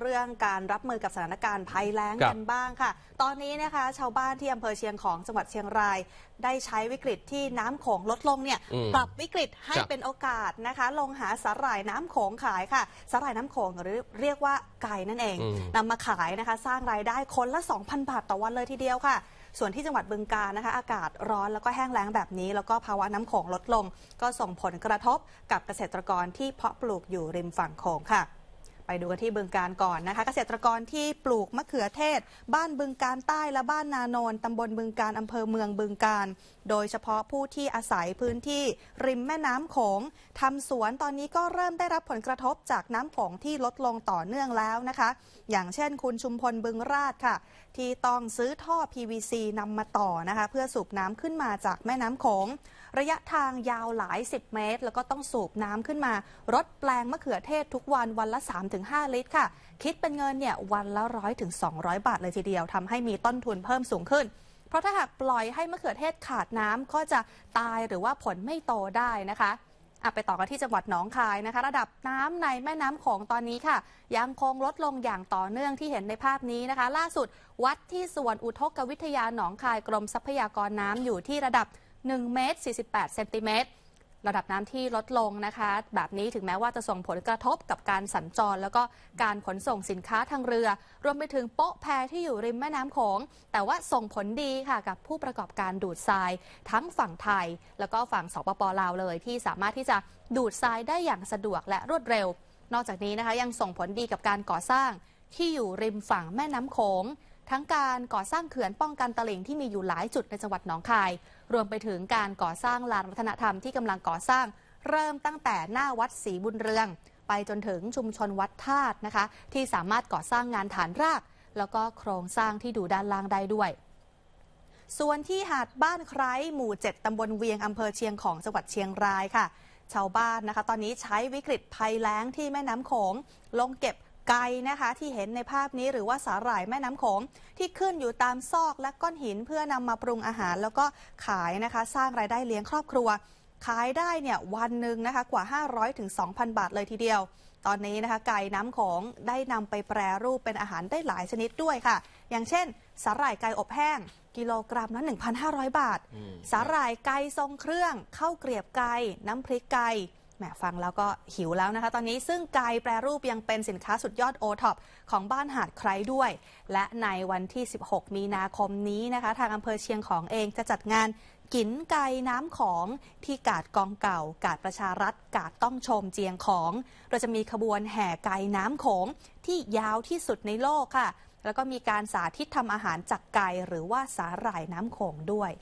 เรื่องการรับมือกับสถานการณ์ภัยแล้งกันบ้างค่ะ ตอนนี้นะคะ ชาวบ้านที่อำเภอเชียงของจังหวัดเชียงราย ได้ใช้วิกฤตที่น้ำโขงลดลงเนี่ยปรับวิกฤตให้เป็นโอกาสนะคะ ลงหาสาหร่ายน้ำโขงขายค่ะสาหร่ายน้ำโขงหรือเรียกว่าไก่นั่นเองนำมาขายนะคะสร้างรายได้คนละ 2,000 บาท ต่อวันเลยทีเดียวค่ะ ส่วนที่จังหวัดบึงกาฬนะคะ อากาศร้อนแล้วก็แห้งแล้งแบบนี้ แล้วก็ภาวะน้ำโขงลดลง ก็ส่งผลกระทบกับเกษตรกรที่เพาะปลูกอยู่ริมฝั่งโขงค่ะไปดูกันที่บึงการก่อนนะคะเกษตรกรที่ปลูกมะเขือเทศ บ้านบึงการใต้และบ้านนานนตำบลบึงการอำเภอเมืองบึงการ โดยเฉพาะผู้ที่อาศัยพื้นที่ริมแม่น้ำโขงทำสวนตอนนี้ก็เริ่มได้รับผลกระทบจากน้ำโขงที่ลดลงต่อเนื่องแล้วนะคะ อย่างเช่น คุณชุมพลบึงราชค่ะ ที่ต้องซื้อท่อ PVC นำมาต่อนะคะเพื่อสูบน้ำขึ้นมาจากแม่น้ำโขงระยะทางยาวหลาย 10 เมตร แล้วก็ต้องสูบน้ำขึ้นมารดแปลงมะเขือเทศ ทุกวันวันละ3-4 3-5ลิตรค่ะ คิดเป็นเงินเนี่ยวันละร้อยองร2 0 0 บาทเลยทีเดียวทำให้มีต้นทุนเพิ่มสูงขึ้นเพราะถ้าหากปล่อยให้มะเขือเทศขาดน้ำก็จะตายหรือว่าผลไม่โตได้นะคะไปต่อกันที่จังหวัดหนองคายนะคะ ระดับน้ำในแม่น้ำของตอนนี้ค่ะ ยังคงลดลงอย่างต่อเนื่องที่เห็นในภาพนี้นะคะ ล่าสุดวัดที่สวนอุทกวิทยาหนองคายกรมทรัพยากรน้ำอยู่ที่ระดับ1เมตร48เซนติเมตรระดับน้ำที่ลดลงนะคะ แบบนี้ถึงแม้ว่าจะส่งผลกระทบกับการสัญจร แล้วก็การขนส่งสินค้าทางเรือ รวมไปถึงโป๊ะแพที่อยู่ริมแม่น้ำโขงแต่ว่าส่งผลดีค่ะ กับผู้ประกอบการดูดทราย ทั้งฝั่งไทย แล้วก็ฝั่งสปปลาวเลย ที่สามารถที่จะดูดทรายได้อย่างสะดวกและรวดเร็ว นอกจากนี้นะคะยังส่งผลดีกับการก่อสร้าง ที่อยู่ริมฝั่งแม่น้ำโขงทั้งการก่อสร้างเขื่อนป้องกันตลิ่งที่มีอยู่หลายจุดในจังหวัดหนองคาย รวมไปถึงการก่อสร้างลานวัฒนธรรมที่กำลังก่อสร้าง เริ่มตั้งแต่หน้าวัดศรีบุญเรือง ไปจนถึงชุมชนวัดธาตุนะคะ ที่สามารถก่อสร้างงานฐานราก แล้วก็โครงสร้างที่ดูด้านล่างได้ด้วย ส่วนที่หาดบ้านไคร้หมู่ 7 ตำบลเวียงอำเภอเชียงของจังหวัดเชียงรายค่ะชาวบ้านนะคะ ตอนนี้ใช้วิกฤตภัยแล้งที่แม่น้ำโขงลงเก็บไก่นะคะที่เห็นในภาพนี้หรือว่าสาหร่ายแม่น้ำโขงที่ขึ้นอยู่ตามซอกและก้อนหินเพื่อนำมาปรุงอาหาร แล้วก็ขายนะคะสร้างรายได้เลี้ยงครอบครัว ขายได้เนี่ยวันหนึ่งนะคะกว่า 500-2,000ถึงบาทเลยทีเดียว ตอนนี้นะคะไก่น้ำโขงได้นำไปแปรรูปเป็นอาหารได้หลายชนิดด้วยค่ะ อย่างเช่นสาหร่ายไก่อบแห้งกิโลกรัมละ1,500 บาท สาหร่ายไก่ทรงเครื่องข้าวเกลียบไก่น้ำพริกไก่แหมฟังแล้วก็หิวแล้วนะคะ ตอนนี้ซึ่งไก่แปรรูปยังเป็นสินค้าสุดยอดโอท็อปของบ้านหาดใครด้วย และในวันที่ 16 มีนาคมนี้นะคะ ทางอำเภอเชียงของเองจะจัดงาน กินไก่น้ำของที่กาดกองเก่า กาดประชารัฐกาดต้องชมเจียงของเราจะมีขบวนแห่ไก่น้ำของ ที่ยาวที่สุดในโลกค่ะแล้วก็มีการสาธิตทำอาหารจากไก่หรือว่าสาหร่ายน้ำโขงด้วย